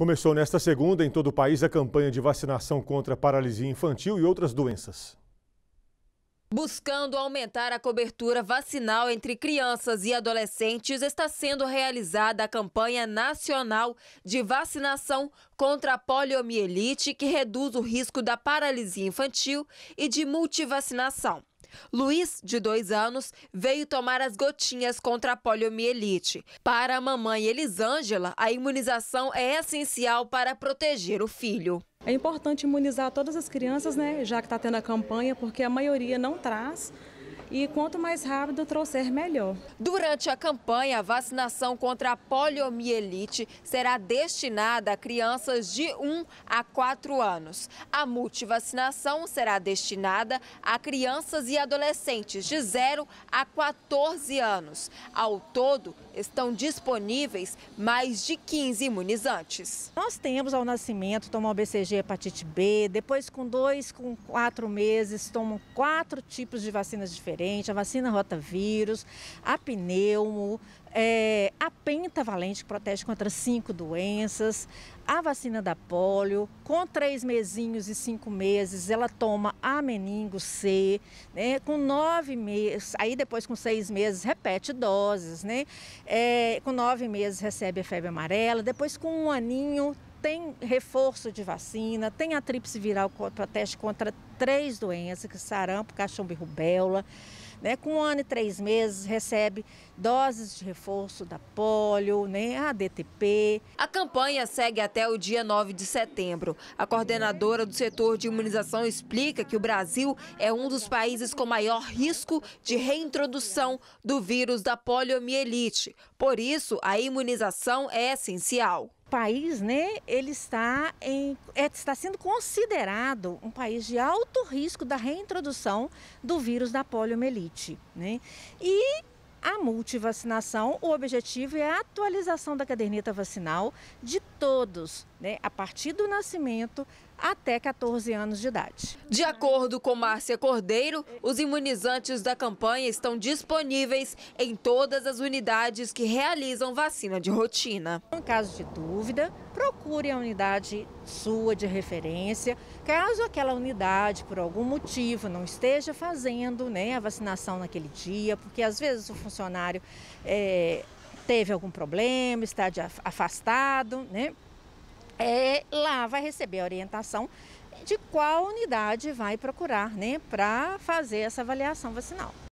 Começou nesta segunda em todo o país a campanha de vacinação contra paralisia infantil e outras doenças. Buscando aumentar a cobertura vacinal entre crianças e adolescentes, está sendo realizada a campanha nacional de vacinação contra a poliomielite, que reduz o risco da paralisia infantil e de multivacinação. Luiz, de dois anos, veio tomar as gotinhas contra a poliomielite. Para a mamãe Elisângela, a imunização é essencial para proteger o filho. É importante imunizar todas as crianças, né? Já que está tendo a campanha, porque a maioria não traz e quanto mais rápido trouxer, melhor. Durante a campanha, a vacinação contra a poliomielite será destinada a crianças de 1 a 4 anos. A multivacinação será destinada a crianças e adolescentes de 0 a 14 anos. Ao todo, estão disponíveis mais de 15 imunizantes. Nós temos ao nascimento, tomam BCG hepatite B, depois com dois, com quatro meses, tomam quatro tipos de vacinas diferentes diferente, a vacina rotavírus, a pneumo, é, a pentavalente que protege contra cinco doenças, a vacina da polio, com três mesinhos e cinco meses, ela toma a meningo C, né? com nove meses, aí depois com seis meses repete doses, né? É, com nove meses recebe a febre amarela, depois com um aninho tem reforço de vacina, tem a tríplice viral para teste contra três doenças, que é sarampo, cachumba e rubéola. Né? Com um ano e três meses, recebe doses de reforço da polio, né? a DTP. A campanha segue até o dia 9 de setembro. A coordenadora do setor de imunização explica que o Brasil é um dos países com maior risco de reintrodução do vírus da poliomielite. Por isso, a imunização é essencial. O país, né, ele está, em, é, está sendo considerado um país de alto risco da reintrodução do vírus da poliomielite. Né? E a multivacinação, o objetivo é a atualização da caderneta vacinal de todos, né? a partir do nascimento até 14 anos de idade. De acordo com Márcia Cordeiro, os imunizantes da campanha estão disponíveis em todas as unidades que realizam vacina de rotina. Em caso de dúvida, procure a unidade sua de referência. Caso aquela unidade, por algum motivo, não esteja fazendo né, a vacinação naquele dia, porque às vezes o funcionário é, teve algum problema, está afastado, né? é, lá vai receber a orientação de qual unidade vai procurar, né, para fazer essa avaliação vacinal.